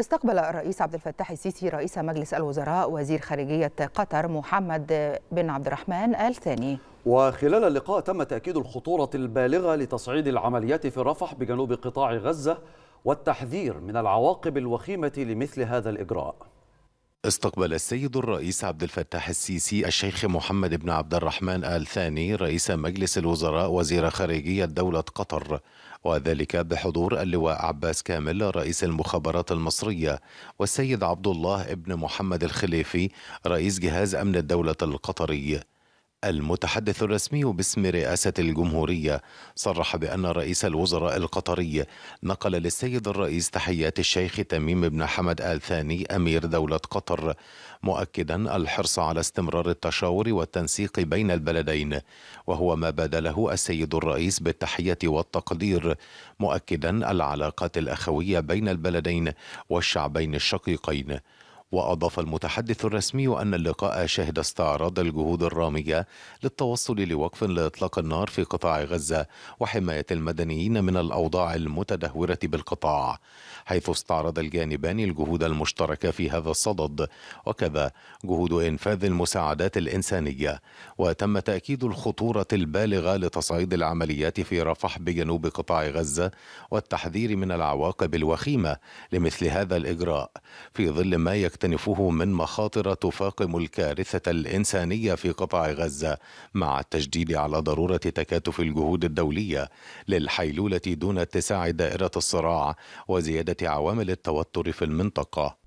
استقبل الرئيس عبد الفتاح السيسي رئيس مجلس الوزراء وزير خارجية قطر محمد بن عبد الرحمن آل ثاني وخلال اللقاء تم تأكيد الخطورة البالغة لتصعيد العمليات في رفح بجنوب قطاع غزة والتحذير من العواقب الوخيمة لمثل هذا الإجراء استقبل السيد الرئيس عبد الفتاح السيسي الشيخ محمد بن عبد الرحمن آل ثاني رئيس مجلس الوزراء وزير خارجية دولة قطر وذلك بحضور اللواء عباس كامل رئيس المخابرات المصرية والسيد عبد الله بن محمد الخليفي رئيس جهاز أمن الدولة القطري المتحدث الرسمي باسم رئاسة الجمهورية صرح بأن رئيس الوزراء القطري نقل للسيد الرئيس تحيات الشيخ تميم بن حمد آل ثاني أمير دولة قطر مؤكدا الحرص على استمرار التشاور والتنسيق بين البلدين وهو ما بادله السيد الرئيس بالتحية والتقدير مؤكدا العلاقات الأخوية بين البلدين والشعبين الشقيقين وأضاف المتحدث الرسمي أن اللقاء شهد استعراض الجهود الرامية للتوصل لوقف لإطلاق النار في قطاع غزة وحماية المدنيين من الأوضاع المتدهورة بالقطاع حيث استعرض الجانبان الجهود المشتركة في هذا الصدد وكذا جهود إنفاذ المساعدات الإنسانية وتم تأكيد الخطورة البالغة لتصعيد العمليات في رفح بجنوب قطاع غزة والتحذير من العواقب الوخيمة لمثل هذا الإجراء في ظل ما يكتب يستنفه من مخاطر تفاقم الكارثه الانسانيه في قطاع غزه مع التشديد على ضروره تكاتف الجهود الدوليه للحيلوله دون اتساع دائره الصراع وزياده عوامل التوتر في المنطقه